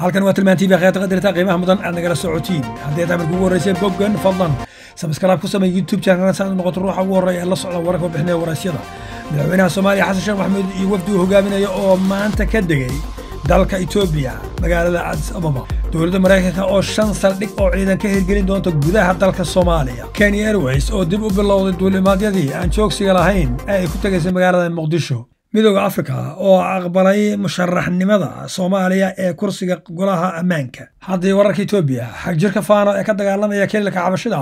halkan waa tilmaantii tv khyaataqad qiimaha mudan aad nagala socotiin haddii aad amarka ugu horraysay boggan fadlan sabskaraab ku samey youtube channelna si aad noqoto ruuxa ugu horreya ee la socda wararka warbixinaya waraysyada madaxweynaha soomaaliya xasan sheekh maxamuud iyo wafdi uu hogaaminaya oo maanta ka degay dalka etoobiya magaalada cadis ababa dowladda maraykanka oo shan saldhig oo ciidan ka hirgelin doonta gudaha dalka soomaaliya kenya airways oo dib u bilowday duulimaadyadii aan joogsiga lahayn ee ay ku tegaysay magaalada muqdisho midooda afrika oo aqbalay musharaxnimada soomaaliya ee kursiga golaha ammaanka haddii wararka etoobiya xagjirka faano ee ka dagaalamaya kelilka xabashida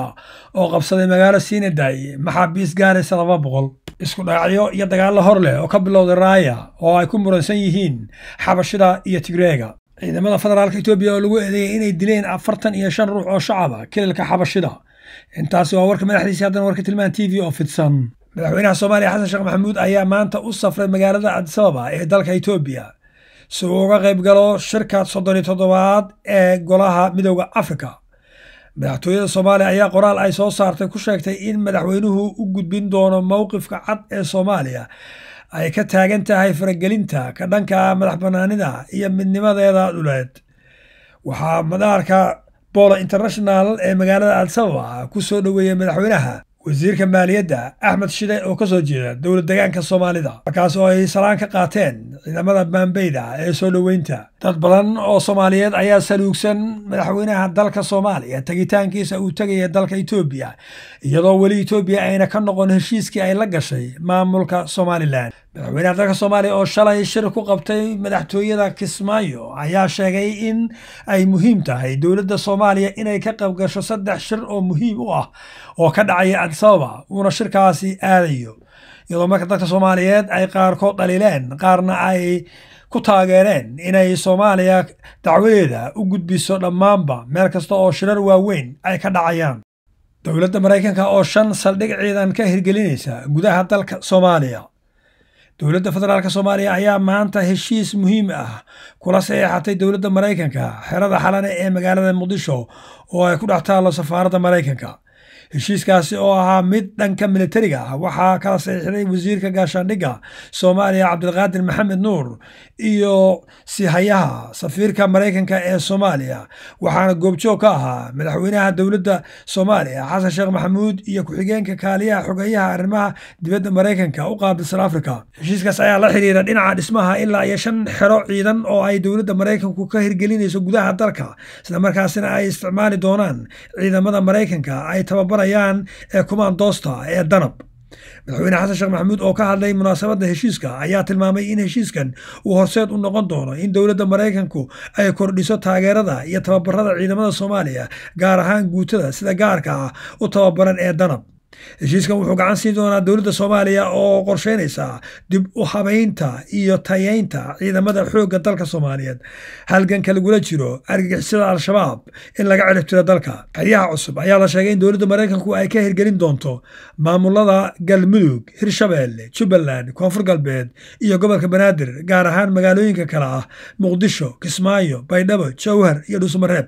oo qabsaday magaalo siinaday maxaabiis gaaraysa ah laba boqol isku dhaacyo iyo dagaalo hor leh oo ka bilowday raaya oo ay ku muransan yihiin xabashida iyo tigreega ciidamada federaalka etoobiya oo lagu eedeeyay inay dileen afartan iyo shan ruux oo shacaba kelilka xabashida intaasi waa warka madaxdiisi haddana warka tilmaan t v oo fidsan madaxweynaha soomaaliya xasan sheekh maxamuud ayaa maanta u safray magaalada cabdisababa ee dalka etoobiya si uu uga qayb galo shirka soddon iyo toddobaad ee golaha midooda africa madaxtooyada soomaaliya ayaa qoraal ay soo saartay ku sheegtay in madaxweynuhu u gudbin doono mowqifka cad ee soomaaliya ay ka taagan tahay faragelinta ka dhanka madax banaanida iyo midnimadeeda dhuleed waxaa madaarka boola international ee magaalada cabdisababa ku soo dhoweeyey madaxweynaha wasiirka maaliyadda axmed shide oo kasoo jeeda dowlad degaanka soomaalida markaas oo ay salaan ka qaateen ciidamada baanbeyda ee soo dhoweynta dad badan oo soomaaliyeed ayaa saluugsan madaxweynaha dalka soomaaliya tegitaankiisa uu tegaya dalka etoobiya iyadoo weli etoobiya ayna ka noqon heshiiskii ay la gashay maamulka somalilan madaxweynaha dalka soomaaliya oo shalay shir ku qabtay madaxtooyada kismaayo ayaa sheegay in ay muhiim tahay dowladda soomaaliya inay ka qabgasho saddex shir oo muhiim u ah oo ka dhacaya adisababa uuna shirkaasi aadayo iyadoo marka dalka soomaaliyeed ay qaarkood dhaliileen qaarna ay ku taageereen inay soomaaliya dacwadeeda u gudbiso dhammaanba meel kasta oo shirar waaweyn ay ka dhacayaan dowladda maraykanka oo shan saldhig ciidan ka hirgelinaysa gudaha dalka soomaaliya dowladda federaalk soomaaliya ayaa maanta heshiis muhiim ah kula saxeexatay dowladda maraykanka xerada xalane ee magaalada muqdisho oo ay ku dhex taallo safaaradda maraykanka heshiiskaasi oo ahaa mid dhanka milatariga ah waxaa kala saxiixday wasiirka gaashaandhigga soomaaliya cabdilqaadir maxamed nuur iyo sihayaha safiirka maraykanka ee soomaaliya waxaana goobjoog ka ahaa madaxweynaha dowladda soomaaliya xasan sheekh maxamuud iyo ku-xigeenka kaaliyaha xogeeyaha arrimaha dibadda maraykanka u qaabilsan afrika heshiiskaas ayaa la xiriira dhinaca dhismaha ilaa iyo shan xero ciidan oo ay dowladda maraykanku ka hirgelinayso gudaha dalka islamarkaasina ay isticmaali doonaan ciidamada maraykanka ay tababaran baranayaan ee kumaandoosta ee danab madaxweyne xasan sheekh maxamuud oo ka hadlay munaasabadda heshiiska ayaa tilmaamay in heshiiskan uu horseed u noqon doono in dowladda maraykanku ay kordhiso taageerada iyo tababarada ciidamada soomaaliya gaar ahaan guutada sida gaarka ah u tababaran ee danab heshiiskan wuxuu gacan siin doonaa dowladda soomaaliya oo qorsheynaysa dib u habaynta iyo tayeynta ciidamada xoogga dalka soomaaliyeed halganka lagula jiro argagixisada al-shabaab in laga cirib dalka xeryaha cusub ayaa la sheegay in dowladda maraykanku ay ka hirgelin doonto maamulada galmudug hirshabeelle jubbaland koonfur galbeed iyo gobolka banaadir gaar ahaan magaalooyinka kale ah muqdisho kismaayo baydhabo jowhar iyo dhuusmareeb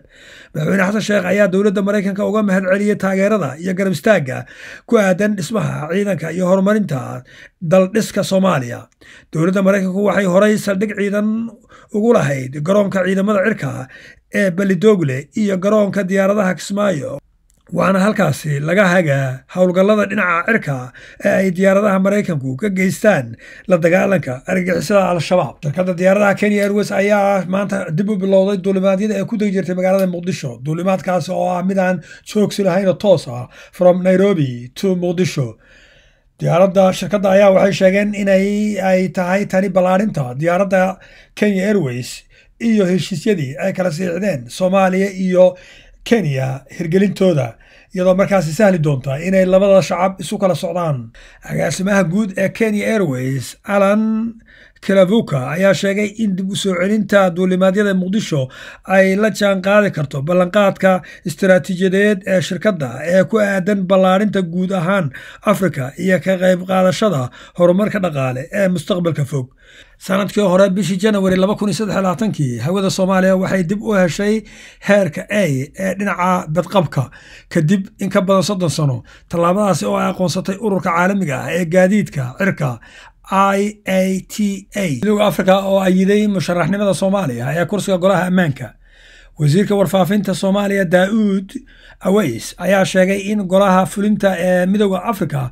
madaxweyne xasan sheekh ayaa dowladda maraykanka uga mahad taageerada iyo garab istaagga ku aadan dhismaha ciidanka iyo horumarinta daldhiska soomaaliya dowladda maraykanku waxay horay saldhig ciidan ugu lahayd garoonka ciidamada cirka ee belidogle iyo garoonka diyaaradaha kismaayo waana halkaasi laga hagaa howlgallada dhinaca cirka ee ay diyaaradaha maraykanku ka geystaan la dagaalanka argagixisada al-shabaab shirkada diyaaradaha kenya airways ayaa maanta dib u bilowday duulimaadyada ee ku deg jirtay magaalada muqdisho duulimaadkaasi oo ah mid aan joogsi lahayn toos ah from nairobi to muqdisho diyaaradda shirkadda ayaa waxay sheegeen inay ay tahay tani ballaarinta diyaaradda kenya airways iyo heshiisyadii ay kala siixdeen soomaaliya iyo kenya hirgelintooda iyadoo markaasi sahli doonta inay labada shacab isu kala socdaan agaasimaha guud ee kenya airways alan kalavuka ayaa sheegay in dib u soo celinta duulimaadyada muqdisho ay la jaan qaadi karto ballanqaadka istaraatiijiyadeed ee shirkadda ee ku aadan ballaarinta guud ahaan afrika iyo ka qayb qaadashada horumarka dhaqaale ee mustaqbalka fog sanadkii hore bishii janawari kii hawada soomaaliya waxay dib u heshay heerka a ee dhinaca badqabka kadib in ka badan soddon sano tallaabadaasi oo ay aqoonsatay ururka caalamiga ah ee gaadiidka cirka i a t a midowga afrika oo ayiday musharaxnimada soomaaliya ee kursiga golaha ammaanka wasiirka warfaafinta soomaaliya daa'uud aweys ayaa sheegay in golaha fulinta ee midowda afrika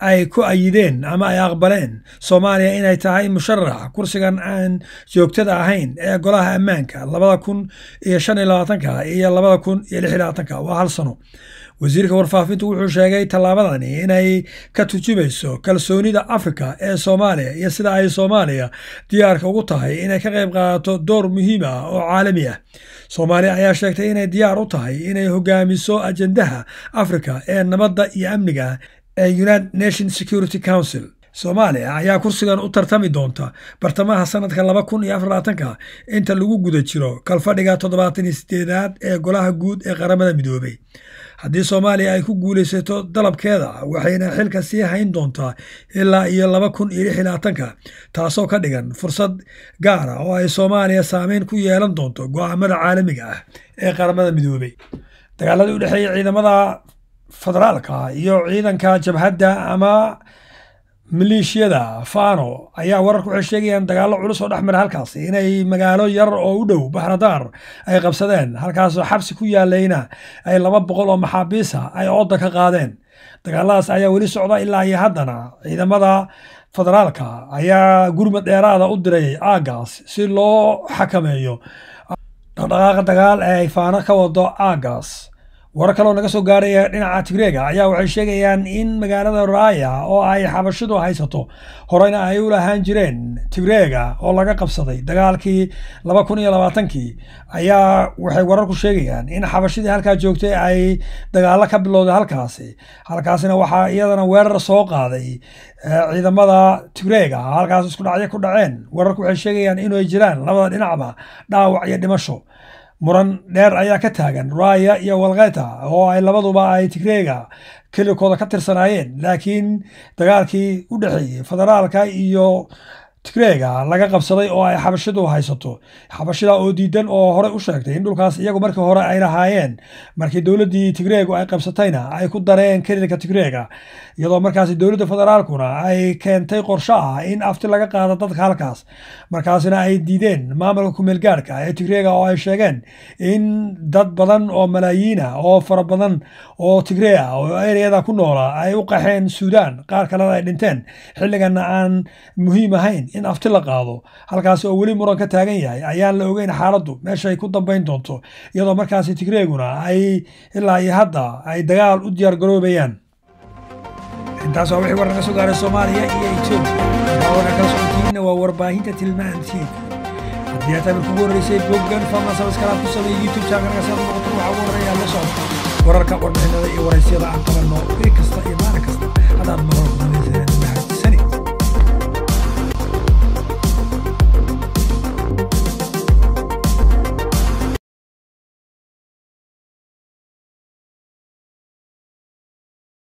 ay ku ayideen ama ay aqbaleen soomaaliya inay tahay musharax kursigan aan joogtada ahayn ee golaha ammaanka labada kun iyo shan iyo labaatanka iyo labada kun iyo lix iyo labaatanka waa hal sano wasiirka warfaafintu wuxuu sheegay tallaabadani inay ka turjumayso kalsoonida afrika ee soomaaliya iyo sida ay soomaaliya diyaarka ugu tahay inay ka qayb qaadato door muhiim ah oo caalami ah soomaaliya ayaa sheegtay inay diyaar u tahay inay hogaamiso ajendaha afrika ee nabadda iyo amniga ee united nation security council soomaaliya ayaa kursigan u tartami doonta bartamaha sanadka laba kun iyo afarlaatanka inta lagu guda jiro kalfadhiga toddobaatan iyo sideedaad ee golaha guud ee qaramada midoobey haddii soomaaliya ay ku guulaysato dalabkeeda waxayna xilka sii hayn doontaa ilaa iyo laba kun iyo lix iyo taasoo ka dhigan fursad gaara ah oo ay soomaaliya saameyn ku yeelan doonto go-aamada caalamiga ah ee qaramada midoobey dagaaladii udhexeeya ciidamada federaalka iyo ciidanka jabhadda ama maleeshiyada faano ayaa wararku waxay sheegayaan dagaallo culus oo dhex dhexmara halkaas inay magaalo yar oo u dhow bahradaar ay qabsadeen halkaasoo xabsi ku yaalayna ay laba boqol oo maxaabiisa ay oodda ka qaadeen dagaaladaas ayaa weli socda ilaa iyo haddana ciidamada federaalka ayaa gurmad dheeraada u diray aagaas si loo xakameeyo dhaqdhaqaaqa dagaal ee ay faano ka wado aagaas warar kaleoo naga soo gaaraya dhinaca tigreega ayaa waxay sheegayaan in magaalada raaya oo ay xabashidu haysato horeyna ay u lahaan jireen tigreega oo laga qabsaday dagaalkii laba kun iyo labaatankii ayaa waxay wararku sheegayaan in xabashidii halkaa joogtay ay dagaalo ka bilowday halkaasi halkaasina waxaa iyadana weerar soo qaaday eh, ciidamada tigreega halkaas iskudhacyo ku dhaceen wararku waxay sheegayaan inay jiraan labada dhinacba dhaawac iyo dhimasho muran dheer ayaa ka taagan raya iyo walketa oo ay labaduba ay tigreega kelikooda ka tirsanaayeen laakiin dagaalkii u dhexeeyey federaalka iyo tigreega laga qabsaday oo ay xabashidu haysato xabashidaa oo diidan oo horey u sheegtay in dhulkaas iyagu marki hore ay lahaayeen markii dowladdii tigreegu ay qabsatayna ay ku dareen keridanka tigreega iyadoo markaas dowladda federaalkuna ay keentay qorsho ah in afti laga qaado dadka halkaas markaasina ay diideen maamulka kumeelgaarka ah ee tigreega oo ay sheegeen in dad badan oo malaayiina oo fara badan oo tigreea oo eriyada ku noola ay u qaxeen suudaan qaar kalena ay dhinteen xilligana aan muhiim ahayn in afti la qaado halkaasi oo weli muran ka taagan yahay ayaan la ogeyn xaaladdu meeshaay ku dambayn doonto iyadoo markaasi tigreeguna ay ilaa iyo hadda ay dagaal u diyaargaroobayaan intaas waa wixii wararka soo gaaray soomaaliya iyo etoobiya warka waa warbaahinta tilmaantiina haddii aad tamir kugu horreysay boggan fadlan ku sameeya youtube channelka si aad u ugu horreeya la socda wararka warbixinada iyo waraysyada aan qabanno bil kasta iyo maalin kasta haddaad marar